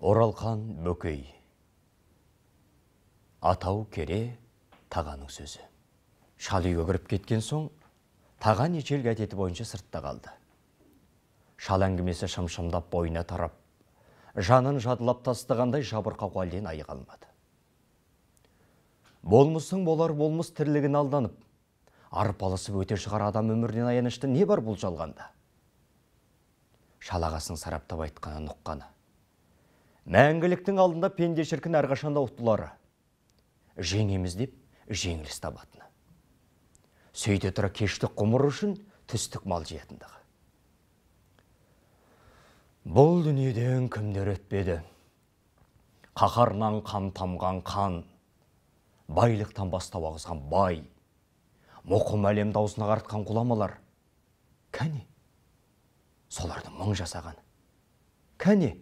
оралхан бөкей атау кере тағаның сөзі шал үйге кіріп кеткен соң таған ежелгі әдеті бойынша сыртта қалды шал әңгімесі шымшымдап бойына тарап жанын жадылап тастығандай жабырқау әлден айы алмады болмысың болар болмыс тірлігін алданып арпалысып өте шығар адам өмірінен аянышты не бар бұл жалғанда Шалағасың сараптап айтқаны нұққаны мәңгіліктің алдында пенде шіркін әрқашанда ұттылары жеңеміз деп жеңіліс табатыны сөйте тұра кештік құмыр үшін түстік мал жиятындығы бұл дүниеден кімдер өтпеді қаһарынан қан тамған қан байлықтан бастау ағызған бай мұқым әлемді аузына қартқан ғұламалар кәне солардың мың жасағаны кәне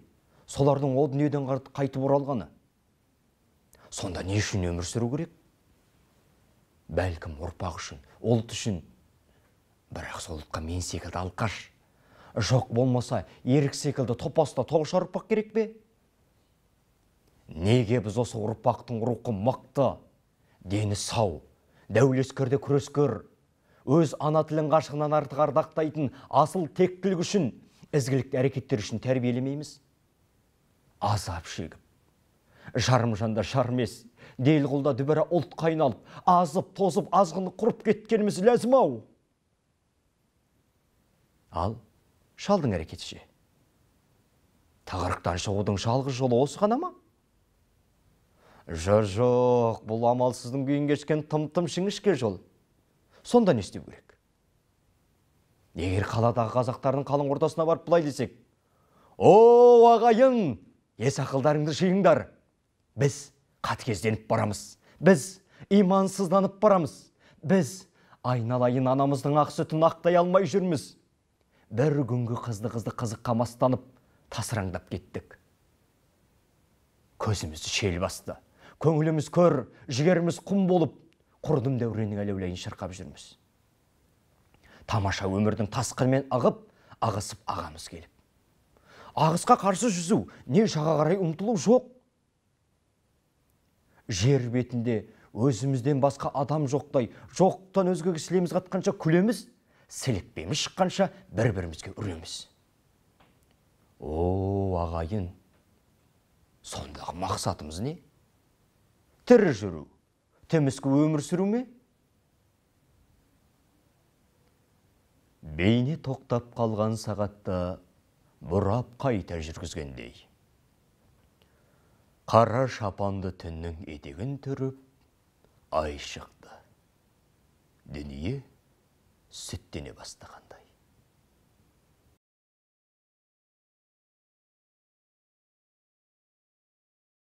солардың о дүниеден қайтып оралғаны сонда не үшін өмір сүру керек бәлкім ұрпақ үшін ұлт үшін бірақ сол ұлтқа мен секілді алқаш жоқ болмаса ерік секілді топаста тоғышар ұрпақ керек пе неге біз осы ұрпақтың рухы мықты дені сау дәулескерде күрескер өз ана тілін қашығынан артық ардақтайтын асыл тектілік үшін ізгілікті әрекеттер үшін тәрбиелемейміз азап шегіп жарымжанда дел қолда дүбірі ұлтқа айналып азып тозып азғыны құрып кеткеніміз ләзім ау ал шалдың әрекеті ше тығырықтан шығудың жалғыз жолы осы ғана ма жо жоқ бұл амалсыздың күйін кешкен тым тым жіңішке жол сонда не істеу керек егер қаладағы қазақтардың қалың ортасына барып былай десек о ағайын ес ақылдарыңды жиыңдар біз қатыгезденіп барамыз біз имансызданып барамыз біз айналайын анамыздың ақ сүтін ақтай алмай жүрміз бір күнгі қызды қызды қызыққа мастанып тасыраңдап кеттік көзімізді шел басты көңіліміз көр жігеріміз құм болып құрдым дәуреннің әлеулейін шырқап жүрміз тамаша өмірдің тасқынымен ағып ағысып ағамыз келіп ағысқа қарсы жүзу не шаға қарай ұмтылу жоқ жер бетінде өзімізден басқа адам жоқтай жоқтан өзгі кісілеміз қатқанша күлеміз сілікпеміз шыққанша бір бірімізге үреміз о ағайын сондағы мақсатымыз не тірі жүру тіміскі өмір сүру ме бейне тоқтап қалған сағатта бұрап қайта жүргізгендей қара шапанды түннің етегін түріп ай шықты дүние сүттене бастаған